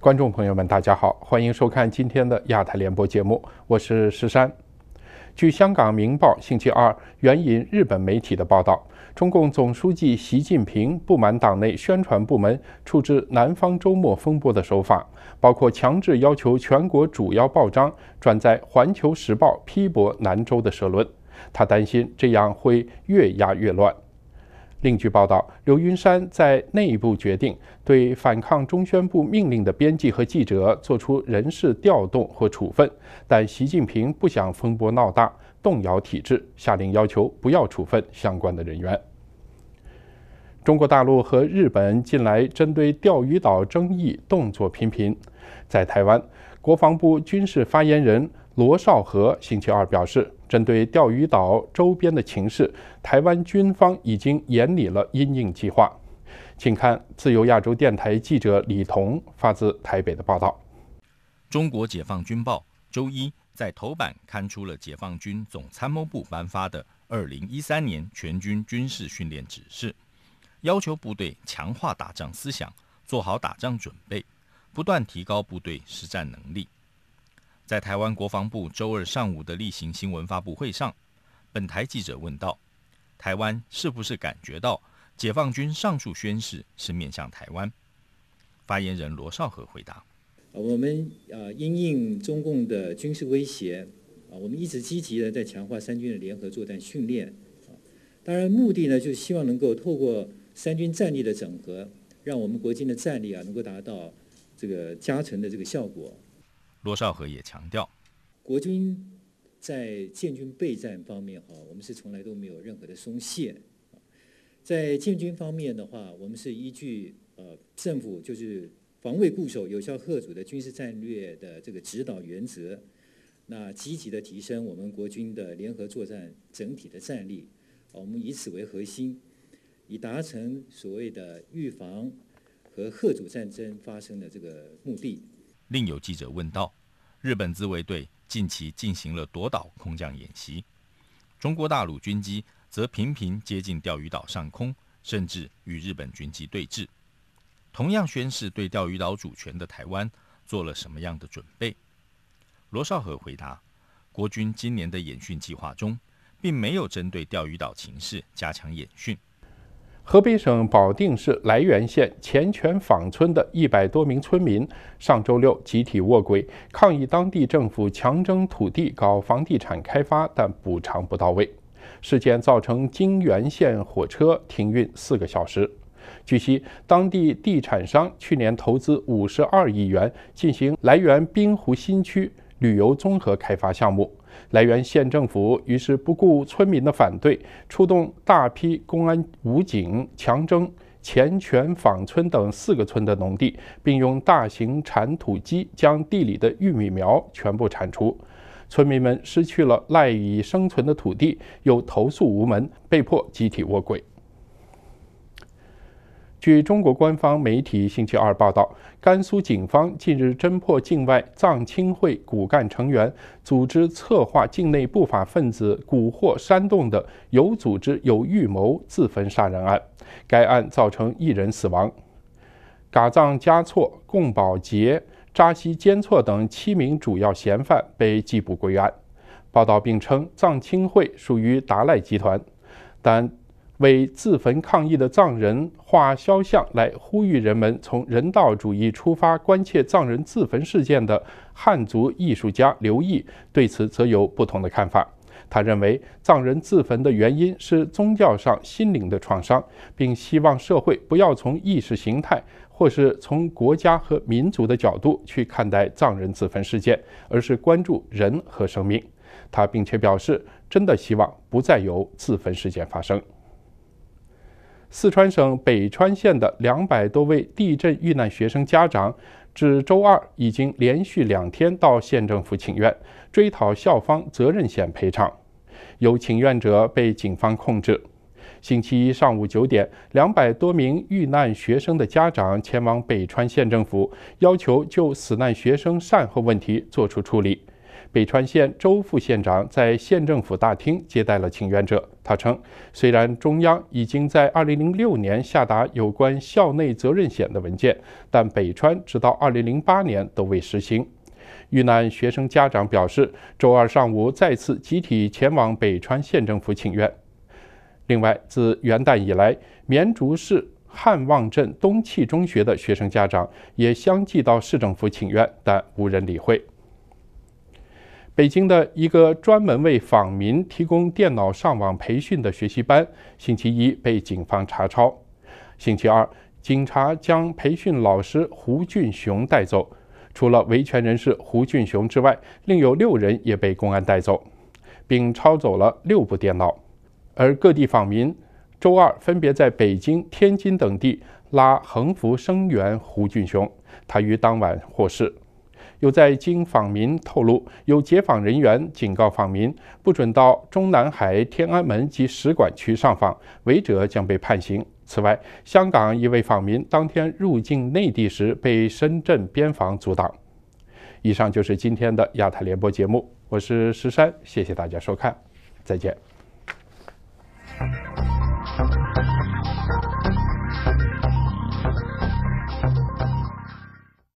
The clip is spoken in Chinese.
观众朋友们，大家好，欢迎收看今天的亚太联播节目，我是石山。据香港《明报》星期二援引日本媒体的报道，中共总书记习近平不满党内宣传部门处置南方周末风波的手法，包括强制要求全国主要报章转载《环球时报》批驳南周的社论。他担心这样会越压越乱。另据报道，刘云山在内部决定对反抗中宣部命令的编辑和记者作出人事调动或处分，但习近平不想风波闹大，动摇体制，下令要求不要处分相关的人员。中国大陆和日本近来针对钓鱼岛争议动作频频，在台湾，国防部军事发言人。罗少河星期二表示，针对钓鱼岛周边的情势，台湾军方已经严拟了“阴应”计划。请看自由亚洲电台记者李彤发自台北的报道。中国解放军报周一在头版刊出了解放军总参谋部颁发的2013年全军军事训练指示，要求部队强化打仗思想，做好打仗准备，不断提高部队实战能力。在台湾国防部周二上午的例行新闻发布会上，本台记者问道：“台湾是不是感觉到解放军上述宣誓是面向台湾？”发言人罗少和回答：“我们啊，因应中共的军事威胁啊，我们一直积极的在强化三军的联合作战训练啊，当然目的呢就是希望能够透过三军战力的整合，让我们国军的战力啊能够达到这个加成的这个效果。”罗少河也强调，国军在建军备战方面，哈，我们是从来都没有任何的松懈。在建军方面的话，我们是依据呃政府就是防卫固守、有效遏阻的军事战略的这个指导原则，那积极的提升我们国军的联合作战整体的战力。我们以此为核心，以达成所谓的预防和贺主战争发生的这个目的。另有记者问道：“日本自卫队近期进行了夺岛空降演习，中国大陆军机则频频接近钓鱼岛上空，甚至与日本军机对峙。同样宣示对钓鱼岛主权的台湾做了什么样的准备？”罗少河回答：“国军今年的演训计划中，并没有针对钓鱼岛情势加强演训。”河北省保定市涞源县前泉坊村的一百多名村民，上周六集体卧轨抗议当地政府强征土地搞房地产开发，但补偿不到位。事件造成泾源县火车停运四个小时。据悉，当地地产商去年投资五十二亿元进行涞源滨湖新区。旅游综合开发项目，来源县政府，于是不顾村民的反对，出动大批公安武警，强征前泉坊村等四个村的农地，并用大型铲土机将地里的玉米苗全部铲除。村民们失去了赖以生存的土地，又投诉无门，被迫集体卧轨。据中国官方媒体星期二报道，甘肃警方近日侦破境外藏青会骨干成员组织策划境内不法分子蛊惑煽动的有组织、有预谋自焚杀人案，该案造成一人死亡。尕藏加措、贡保杰、扎西坚措等七名主要嫌犯被缉捕归案。报道并称，藏青会属于达赖集团，但。为自焚抗议的藏人画肖像，来呼吁人们从人道主义出发，关切藏人自焚事件的汉族艺术家刘毅对此则有不同的看法。他认为藏人自焚的原因是宗教上心灵的创伤，并希望社会不要从意识形态或是从国家和民族的角度去看待藏人自焚事件，而是关注人和生命。他并且表示，真的希望不再有自焚事件发生。四川省北川县的两百多位地震遇难学生家长，至周二已经连续两天到县政府请愿，追讨校方责任险赔偿。有请愿者被警方控制。星期一上午九点，两百多名遇难学生的家长前往北川县政府，要求就死难学生善后问题作出处理。北川县周副县长在县政府大厅接待了请愿者。他称，虽然中央已经在2006年下达有关校内责任险的文件，但北川直到2008年都未实行。遇难学生家长表示，周二上午再次集体前往北川县政府请愿。另外，自元旦以来，绵竹市汉旺镇东汽中学的学生家长也相继到市政府请愿，但无人理会。北京的一个专门为访民提供电脑上网培训的学习班，星期一被警方查抄。星期二，警察将培训老师胡俊雄带走。除了维权人士胡俊雄之外，另有六人也被公安带走，并抄走了六部电脑。而各地访民周二分别在北京、天津等地拉横幅声援胡俊雄。他于当晚获释。有在京访民透露，有解访人员警告访民不准到中南海、天安门及使馆区上访，违者将被判刑。此外，香港一位访民当天入境内地时被深圳边防阻挡。以上就是今天的亚太联播节目，我是十三，谢谢大家收看，再见。